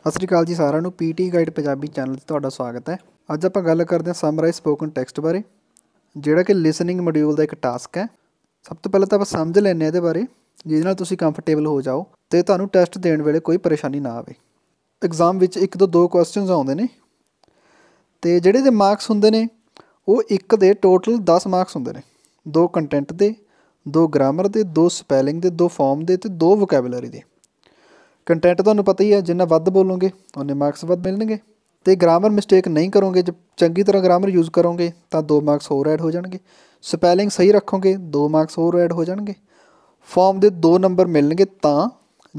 ਸਤਿ ਸ੍ਰੀ ਅਕਾਲ ਜੀ ਸਾਰਿਆਂ ਨੂੰ ਪੀਟੀ ਗਾਈਡ ਪੰਜਾਬੀ ਚੈਨਲ ਤੇ ਤੁਹਾਡਾ ਸਵਾਗਤ ਹੈ ਅੱਜ ਆਪਾਂ ਗੱਲ ਕਰਦੇ ਹਾਂ ਸਮਰਾਈਜ਼ ਸਪੋਕਨ ਟੈਕਸਟ ਬਾਰੇ ਜਿਹੜਾ ਕਿ ਲਿਸਨਿੰਗ ਮੋਡਿਊਲ ਦਾ ਇੱਕ ਟਾਸਕ ਹੈ ਸਭ ਤੋਂ ਪਹਿਲਾਂ ਤਾਂ ਆਪਾਂ ਸਮਝ ਲੈਣੇ ਆ ਇਹਦੇ ਬਾਰੇ ਜਿਹਦੇ ਨਾਲ ਤੁਸੀਂ ਕੰਫਰਟੇਬਲ ਹੋ ਜਾਓ ਤੇ ਤੁਹਾਨੂੰ ਟੈਸਟ ਦੇਣ ਵੇਲੇ ਕੋਈ ਪਰੇਸ਼ਾਨੀ ਨਾ ਆਵੇ ਐਗਜ਼ਾਮ ਵਿੱਚ ਇੱਕ ਤੋਂ ਦੋ ਕੁਐਸਚਨਸ ਆਉਂਦੇ ਨੇ ਤੇ ਜਿਹੜੇ ਦੇ ਮਾਰਕਸ ਹੁੰਦੇ ਨੇ ਉਹ ਇੱਕ ਦੇ ਟੋਟਲ 10 ਮਾਰਕਸ ਹੁੰਦੇ ਨੇ ਦੋ ਕੰਟੈਂਟ ਦੇ ਦੋ ਗ੍ਰਾਮਰ ਦੇ ਦੋ ਸਪੈਲਿੰਗ ਦੇ ਦੋ ਫਾਰਮ ਦੇ ਤੇ ਦੋ ਵੋਕੈਬਲਰੀ ਦੇ ਕੰਟੈਂਟ ਤੁਹਾਨੂੰ ਪਤਾ ਹੀ ਹੈ ਜਿੰਨਾ ਵੱਧ ਬੋਲੋਗੇ ਉਹਨੇ ਮਾਰਕਸ ਵੱਧ ਮਿਲਣਗੇ ਤੇ ਗ੍ਰਾਮਰ ਮਿਸਟੇਕ ਨਹੀਂ ਕਰੋਗੇ ਜੇ ਚੰਗੀ ਤਰ੍ਹਾਂ ਗ੍ਰਾਮਰ ਯੂਜ਼ ਕਰੋਗੇ ਤਾਂ 2 ਮਾਰਕਸ ਹੋਰ ਐਡ ਹੋ ਜਾਣਗੇ ਸਪੈਲਿੰਗ ਸਹੀ ਰੱਖੋਗੇ 2 ਮਾਰਕਸ ਹੋਰ ਐਡ ਹੋ ਜਾਣਗੇ ਫਾਰਮ ਦੇ 2 ਨੰਬਰ ਮਿਲਣਗੇ ਤਾਂ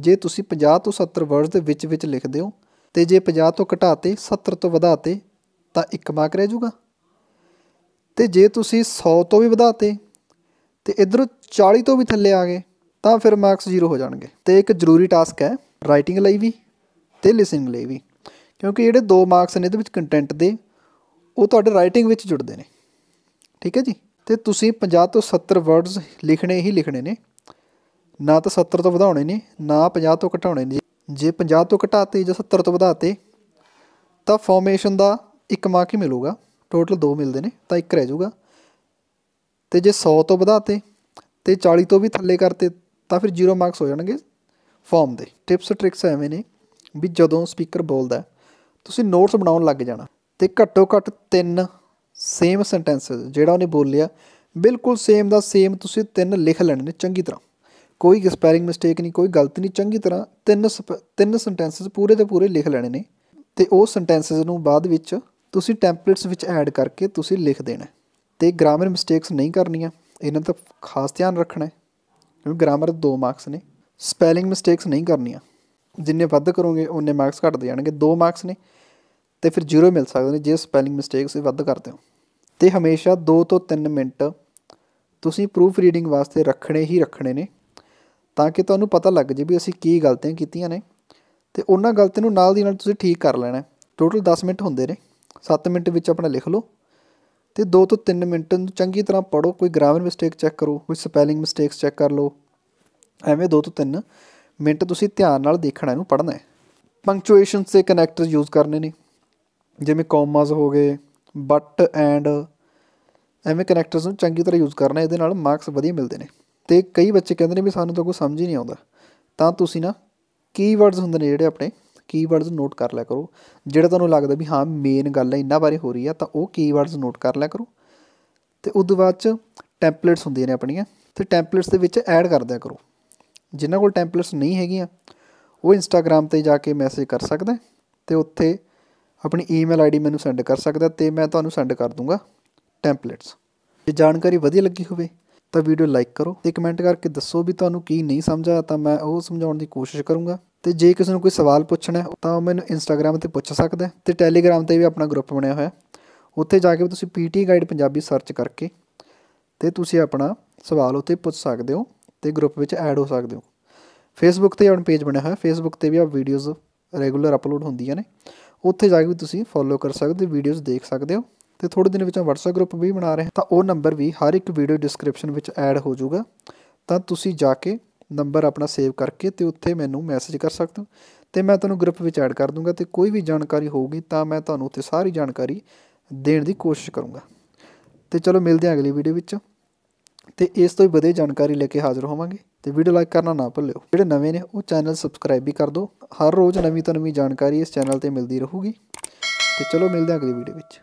ਜੇ ਤੁਸੀਂ 50 ਤੋਂ 70 ਵਰਡਸ ਦੇ ਵਿੱਚ ਵਿੱਚ ਲਿਖਦੇ ਹੋ ਤੇ ਜੇ 50 ਤੋਂ ਘਟਾਤੇ 70 ਤੋਂ ਵਧਾਤੇ ਤਾਂ 1 ਮਾਰਕ ਰਹਿ ਜਾਊਗਾ ਤੇ ਜੇ ਤੁਸੀਂ 100 ਤੋਂ ਵੀ ਵਧਾਤੇ ਤੇ ਇਧਰੋਂ 40 ਤੋਂ ਵੀ ਥੱਲੇ ਆ ਗਏ ਤਾਂ ਫਿਰ ਮਾਰਕਸ ਜ਼ੀਰੋ ਹੋ ਜਾਣਗੇ ਤੇ ਇੱਕ ਜ਼ਰੂਰੀ ਟਾਸਕ ਹੈ ਰਾਈਟਿੰਗ ਲਈ ਵੀ ਤੇ ਲਿਸਨਿੰਗ ਲਈ ਵੀ ਕਿਉਂਕਿ ਜਿਹੜੇ ਦੋ ਮਾਰਕਸ ਨੇ ਇਹਦੇ ਵਿੱਚ ਕੰਟੈਂਟ ਦੇ ਉਹ ਤੁਹਾਡੇ ਰਾਈਟਿੰਗ ਵਿੱਚ ਜੁੜਦੇ ਨੇ ਠੀਕ ਹੈ ਜੀ ਤੇ ਤੁਸੀਂ 50 ਤੋਂ 70 ਵਰਡਸ ਲਿਖਣੇ ਹੀ ਲਿਖਣੇ ਨੇ ਨਾ ਤਾਂ 70 ਤੋਂ ਵਧਾਉਣੇ ਨੇ ਨਾ 50 ਤੋਂ ਘਟਾਉਣੇ ਨੇ ਜੇ 50 ਤੋਂ ਘਟਾਤੇ ਜਾਂ 70 ਤੋਂ ਵਧਾਤੇ ਤਾਂ ਫਾਰਮੇਸ਼ਨ ਦਾ ਇੱਕ ਮਾਰਕ ਹੀ ਮਿਲੂਗਾ ਟੋਟਲ 2 ਮਿਲਦੇ ਨੇ ਤਾਂ ਇੱਕ ਰਹਿ ਜਾਊਗਾ ਤੇ ਜੇ 100 ਤੋਂ ਵਧਾਤੇ ਤੇ 40 ਤੋਂ ਵੀ ਥੱਲੇ ਕਰਤੇ ਤਾਂ ਫਿਰ 0 ਮਾਰਕਸ ਹੋ ਜਾਣਗੇ ਫਾਰਮ ਦੇ ਟਿਪਸ ਟ੍ਰਿਕਸ ਐਵੇਂ ਨੇ ਵੀ ਜਦੋਂ ਸਪੀਕਰ ਬੋਲਦਾ ਤੁਸੀਂ ਨੋਟਸ ਬਣਾਉਣ ਲੱਗ ਜਾਣਾ ਤੇ ਘੱਟੋ ਘੱਟ ਤਿੰਨ ਸੇਮ ਸੈਂਟੈਂਸ ਜਿਹੜਾ ਉਹਨੇ ਬੋਲਿਆ ਬਿਲਕੁਲ ਸੇਮ ਦਾ ਸੇਮ ਤੁਸੀਂ ਤਿੰਨ ਲਿਖ ਲੈਣੇ ਨੇ ਚੰਗੀ ਤਰ੍ਹਾਂ ਕੋਈ ਸਪੈਲਿੰਗ ਮਿਸਟੇਕ ਨਹੀਂ ਕੋਈ ਗਲਤੀ ਨਹੀਂ ਚੰਗੀ ਤਰ੍ਹਾਂ ਤਿੰਨ ਤਿੰਨ ਸੈਂਟੈਂਸਸ ਪੂਰੇ ਦੇ ਪੂਰੇ ਲਿਖ ਲੈਣੇ ਨੇ ਤੇ ਉਹ ਸੈਂਟੈਂਸਸ ਨੂੰ ਬਾਅਦ ਵਿੱਚ ਤੁਸੀਂ ਟੈਂਪਲੇਟਸ ਵਿੱਚ ਐਡ ਕਰਕੇ ਤੁਸੀਂ ਲਿਖ ਦੇਣਾ ਤੇ ਗ੍ਰਾਮਰ ਮਿਸਟੇਕਸ ਨਹੀਂ ਕਰਨੀਆਂ ਇਹਨਾਂ ਦਾ ਖਾਸ ਧਿਆਨ ਰੱਖਣਾ ਕਿਉਂਕਿ ਗ੍ਰਾਮਰ ਦੇ 2 ਮਾਰਕਸ ਨੇ ਸਪੈਲਿੰਗ ਮਿਸਟੇਕਸ ਨਹੀਂ ਕਰਨੀਆਂ ਜਿੰਨੇ ਵੱਧ ਕਰੋਗੇ ਉਹਨੇ ਮਾਰਕਸ ਘਟਦੇ ਜਾਣਗੇ 2 ਮਾਰਕਸ ਨੇ ਤੇ ਫਿਰ 0 ਮਿਲ ਸਕਦੇ ਨੇ ਜੇ ਸਪੈਲਿੰਗ ਮਿਸਟੇਕਸ ਵੱਧ ਕਰਦੇ ਹੋ ਤੇ ਹਮੇਸ਼ਾ 2 ਤੋਂ 3 ਮਿੰਟ ਤੁਸੀਂ ਪ੍ਰੂਫ ਰੀਡਿੰਗ ਵਾਸਤੇ ਰੱਖਣੇ ਹੀ ਰੱਖਣੇ ਨੇ ਤਾਂ ਕਿ ਤੁਹਾਨੂੰ ਪਤਾ ਲੱਗ ਜੇ ਵੀ ਅਸੀਂ ਕੀ ਗਲਤੀਆਂ ਕੀਤੀਆਂ ਨੇ ਤੇ ਉਹਨਾਂ ਗਲਤੀਆਂ ਨੂੰ ਨਾਲ ਦੀ ਨਾਲ ਤੁਸੀਂ ਠੀਕ ਕਰ ਲੈਣਾ ਟੋਟਲ 10 ਮਿੰਟ ਹੁੰਦੇ ਨੇ 7 ਮਿੰਟ ਵਿੱਚ ਆਪਣਾ ਲਿਖ ਲਓ ਤੇ 2 ਤੋਂ 3 ਮਿੰਟ ਨੂੰ ਚੰਗੀ ਤਰ੍ਹਾਂ ਪੜੋ ਕੋਈ ਗ੍ਰਾਮਰ ਮਿਸਟੇਕ ਚੈੱਕ ਕਰੋ ਕੋਈ ਸਪੈਲਿੰਗ ਮਿਸਟੇਕਸ ਚੈੱਕ ਕਰ ਲਓ ਐਵੇਂ 2 ਤੋਂ 3 ਮਿੰਟ ਤੁਸੀਂ ਧਿਆਨ ਨਾਲ ਦੇਖਣਾ ਇਹਨੂੰ ਪੜ੍ਹਨਾ ਹੈ ਪੰਕਚੁਏਸ਼ਨਸ ਤੇ ਕਨੈਕਟਰ ਯੂਜ਼ ਕਰਨੇ ਨੇ ਜਿਵੇਂ ਕਮਾਸ ਹੋ ਗਏ ਬਟ ਐਂਡ ਐਵੇਂ ਕਨੈਕਟਰਸ ਨੂੰ ਚੰਗੀ ਤਰ੍ਹਾਂ ਯੂਜ਼ ਕਰਨਾ ਇਹਦੇ ਨਾਲ ਮਾਰਕਸ ਵਧੀਆ ਮਿਲਦੇ ਨੇ ਤੇ ਕਈ ਬੱਚੇ ਕਹਿੰਦੇ ਨੇ ਵੀ ਸਾਨੂੰ ਤਾਂ ਕੋਈ ਸਮਝ ਹੀ ਨਹੀਂ ਆਉਂਦਾ ਤਾਂ ਤੁਸੀਂ ਨਾ ਕੀਵਰਡਸ ਹੁੰਦੇ ਨੇ ਜਿਹੜੇ ਆਪਣੇ ਕੀਵਰਡਸ ਨੋਟ ਕਰ ਲਿਆ ਕਰੋ ਜਿਹੜਾ ਤੁਹਾਨੂੰ ਲੱਗਦਾ ਵੀ ਹਾਂ ਮੇਨ ਗੱਲ ਇੰਨਾ ਇਹਨਾਂ ਬਾਰੇ ਹੋ ਰਹੀ ਆ ਤਾਂ ਉਹ ਕੀਵਰਡਸ ਨੋਟ ਕਰ ਲਿਆ ਕਰੋ ਤੇ ਉਸ ਤੋਂ ਬਾਅਦ ਚ ਟੈਂਪਲੇਟਸ ਹੁੰਦੀਆਂ ਨੇ ਆਪਣੀਆਂ ਤੇ ਟੈਂਪਲੇਟਸ ਦੇ ਵਿੱਚ ਐਡ ਕਰ ਦਿਆ ਕਰੋ ਜਿਨ੍ਹਾਂ ਕੋਲ ਟੈਂਪਲੇਟਸ ਨਹੀਂ ਹੈਗੀਆਂ ਉਹ ਇੰਸਟਾਗ੍ਰam ਤੇ ਜਾ ਕੇ ਮੈਸੇਜ ਕਰ ਸਕਦੇ ਤੇ ਉੱਥੇ ਆਪਣੀ ਈਮੇਲ ਆਈਡੀ ਮੈਨੂੰ ਸੈਂਡ ਕਰ ਸਕਦਾ ਤੇ ਮੈਂ ਤੁਹਾਨੂੰ ਸੈਂਡ ਕਰ ਦੂੰਗਾ ਟੈਂਪਲੇਟਸ ਜੇ ਜਾਣਕਾਰੀ ਵਧੀਆ ਲੱਗੀ ਹੋਵੇ ਤਾਂ ਵੀਡੀਓ ਲਾਈਕ ਕਰੋ ਤੇ ਕਮੈਂਟ ਕਰਕੇ ਦੱਸੋ ਵੀ ਤੁਹਾਨੂੰ ਕੀ ਨਹੀਂ ਸਮਝ ਆਇਆ ਤਾਂ ਮੈਂ ਉਹ ਸਮਝਾਉਣ ਦੀ ਕੋਸ਼ਿਸ਼ ਕਰੂੰਗਾ ਤੇ ਜੇ ਕਿਸੇ ਨੂੰ ਕੋਈ ਸਵਾਲ ਪੁੱਛਣਾ ਹੈ ਤਾਂ ਉਹ ਮੈਨੂੰ ਇੰਸਟਾਗ੍ਰam 'ਤੇ ਪੁੱਛ ਸਕਦਾ ਹੈ ਤੇ ਟੈਲੀਗ੍ਰam 'ਤੇ ਵੀ ਆਪਣਾ ਗਰੁੱਪ ਬਣਿਆ ਹੋਇਆ ਉੱਥੇ ਜਾ ਕੇ ਵੀ ਤੁਸੀਂ ਪੀਟੀ ਗਾਈਡ ਪੰਜਾਬੀ ਸਰਚ ਕਰਕੇ ਤੇ ਤੁਸੀਂ ਆਪਣਾ ਸਵਾਲ ਉੱਥੇ ਪੁੱਛ ਸਕਦੇ ਹੋ ਤੇ ਗਰੁੱਪ ਵਿੱਚ ਐਡ ਹੋ ਸਕਦੇ ਹੋ ਫੇਸਬੁੱਕ ਤੇ ਹੁਣ ਪੇਜ ਬਣਿਆ ਹੋਇਆ ਫੇਸਬੁੱਕ ਤੇ ਵੀ ਆ ਵੀਡੀਓਜ਼ ਰੈਗੂਲਰ ਅਪਲੋਡ ਹੁੰਦੀਆਂ ਨੇ ਉੱਥੇ ਜਾ ਕੇ ਵੀ ਤੁਸੀਂ ਫੋਲੋ ਕਰ ਸਕਦੇ ਹੋ ਵੀਡੀਓਜ਼ ਦੇਖ ਸਕਦੇ ਹੋ ਤੇ ਥੋੜੇ ਦਿਨ ਵਿੱਚ WhatsApp ਗਰੁੱਪ ਵੀ ਬਣਾ ਰਹੇ ਹਾਂ ਤਾਂ ਉਹ ਨੰਬਰ ਵੀ ਹਰ ਇੱਕ ਵੀਡੀਓ ਡਿਸਕ੍ਰਿਪਸ਼ਨ ਵਿੱਚ ਐਡ ਹੋ ਜਾਊਗਾ ਤਾਂ ਤੁਸੀਂ ਜਾ ਕੇ ਨੰਬਰ ਆਪਣਾ ਸੇਵ ਕਰਕੇ ਤੇ ਉੱਥੇ ਮੈਨੂੰ ਮੈਸੇਜ ਕਰ ਸਕਦੇ ਹੋ ਤੇ ਮੈਂ ਤੁਹਾਨੂੰ ਗਰੁੱਪ ਵਿੱਚ ਐਡ ਕਰ ਦੂੰਗਾ ਤੇ ਕੋਈ ਵੀ ਜਾਣਕਾਰੀ ਹੋਊਗੀ ਤਾਂ ਮੈਂ ਤੁਹਾਨੂੰ ਉੱਥੇ ਸਾਰੀ ਜਾਣਕਾਰੀ ਦੇਣ ਦੀ ਕੋਸ਼ਿਸ਼ ਕਰੂੰਗਾ ਤੇ ਚਲੋ ਮਿਲਦੇ ਹਾਂ ਅਗਲੀ ਵੀਡੀਓ ਵਿੱਚ ਤੇ ਇਸ ਤੋਂ ਵੀ ਵਧੇ ਜਾਣਕਾਰੀ ਲੈ ਕੇ ਹਾਜ਼ਰ ਹੋਵਾਂਗੇ ਤੇ ਵੀਡੀਓ ਲਾਈਕ ਕਰਨਾ ਨਾ ਭੁੱਲਿਓ ਜਿਹੜੇ ਨਵੇਂ ਨੇ ਉਹ ਚੈਨਲ ਸਬਸਕ੍ਰਾਈਬ ਵੀ ਕਰ ਦਿਓ ਹਰ ਰੋਜ਼ ਨਵੀਂ ਤੋਂ ਨਵੀਂ ਜਾਣਕਾਰੀ ਇਸ ਚੈਨਲ ਤੇ ਮਿਲਦੀ ਰਹੂਗੀ ਤੇ ਚਲੋ ਮਿਲਦੇ ਹਾਂ ਅਗਲੀ ਵੀਡੀਓ ਵਿੱਚ